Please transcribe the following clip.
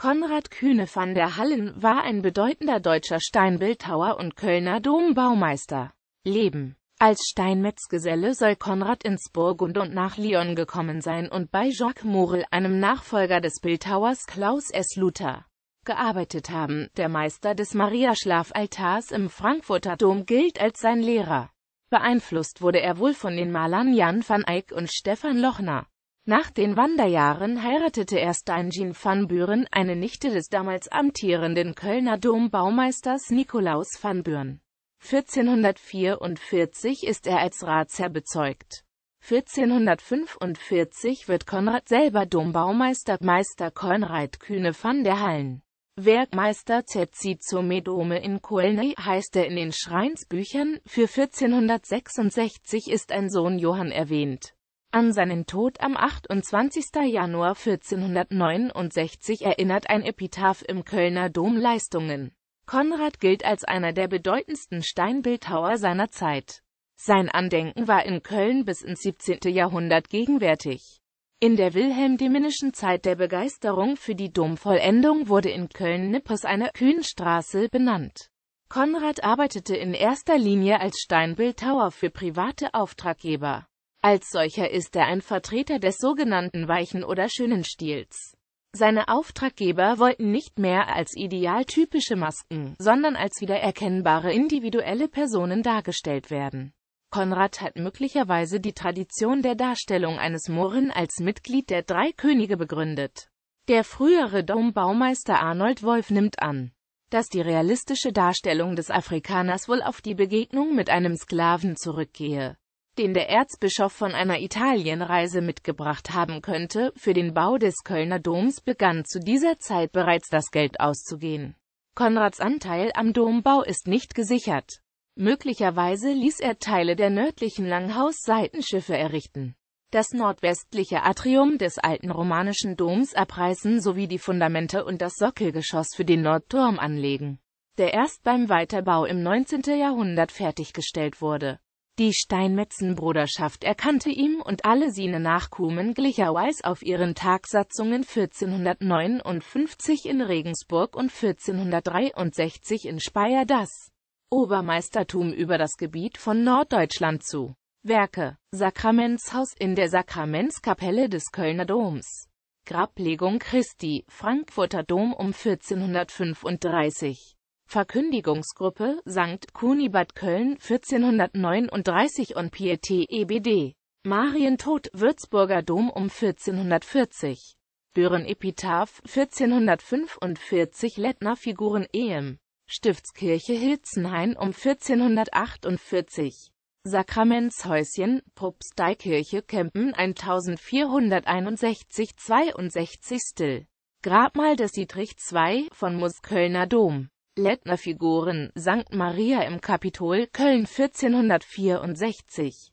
Konrad Kühne van der Hallen war ein bedeutender deutscher Steinbildhauer und Kölner Dombaumeister. Leben Als Steinmetzgeselle soll Konrad ins Burgund und nach Lyon gekommen sein und bei Jacques Morel, einem Nachfolger des Bildhauers Klaus S. Luther, gearbeitet haben. Der Meister des Mariaschlafaltars im Frankfurter Dom gilt als sein Lehrer. Beeinflusst wurde er wohl von den Malern Jan van Eyck und Stefan Lochner. Nach den Wanderjahren heiratete erst Eingin van Buren, eine Nichte des damals amtierenden Kölner Dombaumeisters Nikolaus van Buren. 1444 ist er als Ratsherr bezeugt. 1445 wird Konrad selber Dombaumeister, Meister Konrad Kühne van der Hallen. Werkmeister Cezizo Medome in Coelney heißt er in den Schreinsbüchern, für 1466 ist ein Sohn Johann erwähnt. An seinen Tod am 28. Januar 1469 erinnert ein Epitaph im Kölner Dom Leistungen. Konrad gilt als einer der bedeutendsten Steinbildhauer seiner Zeit. Sein Andenken war in Köln bis ins 17. Jahrhundert gegenwärtig. In der wilhelmdiminischen Zeit der Begeisterung für die Domvollendung wurde in Köln Nippes eine Kühnstraße benannt. Konrad arbeitete in erster Linie als Steinbildhauer für private Auftraggeber. Als solcher ist er ein Vertreter des sogenannten weichen oder schönen Stils. Seine Auftraggeber wollten nicht mehr als idealtypische Masken, sondern als wiedererkennbare individuelle Personen dargestellt werden. Konrad hat möglicherweise die Tradition der Darstellung eines Mohren als Mitglied der drei Könige begründet. Der frühere Dombaumeister Arnold Wolf nimmt an, dass die realistische Darstellung des Afrikaners wohl auf die Begegnung mit einem Sklaven zurückgehe den der Erzbischof von einer Italienreise mitgebracht haben könnte, für den Bau des Kölner Doms begann zu dieser Zeit bereits das Geld auszugehen. Konrads Anteil am Dombau ist nicht gesichert. Möglicherweise ließ er Teile der nördlichen Langhaus-Seitenschiffe errichten, das nordwestliche Atrium des alten romanischen Doms abreißen sowie die Fundamente und das Sockelgeschoss für den Nordturm anlegen, der erst beim Weiterbau im 19. Jahrhundert fertiggestellt wurde. Die Steinmetzenbruderschaft erkannte ihm und alle seine Nachkommen gleicherweise auf ihren Tagsatzungen 1459 in Regensburg und 1463 in Speyer das Obermeistertum über das Gebiet von Norddeutschland zu. Werke Sakramentshaus in der Sakramentskapelle des Kölner Doms Grablegung Christi, Frankfurter Dom um 1435 Verkündigungsgruppe St. Kunibad Köln 1439 und Piete EBD. Marientod Würzburger Dom um 1440. Büren Epitaph 1445 Lettner Figuren EM. Stiftskirche Hilzenhain um 1448. Sakramentshäuschen, Propsteikirche Kempen 1461 62 Stil. Grabmal des Dietrich II von Muskölner Dom Lettner Figuren, St. Maria im Kapitol, Köln 1464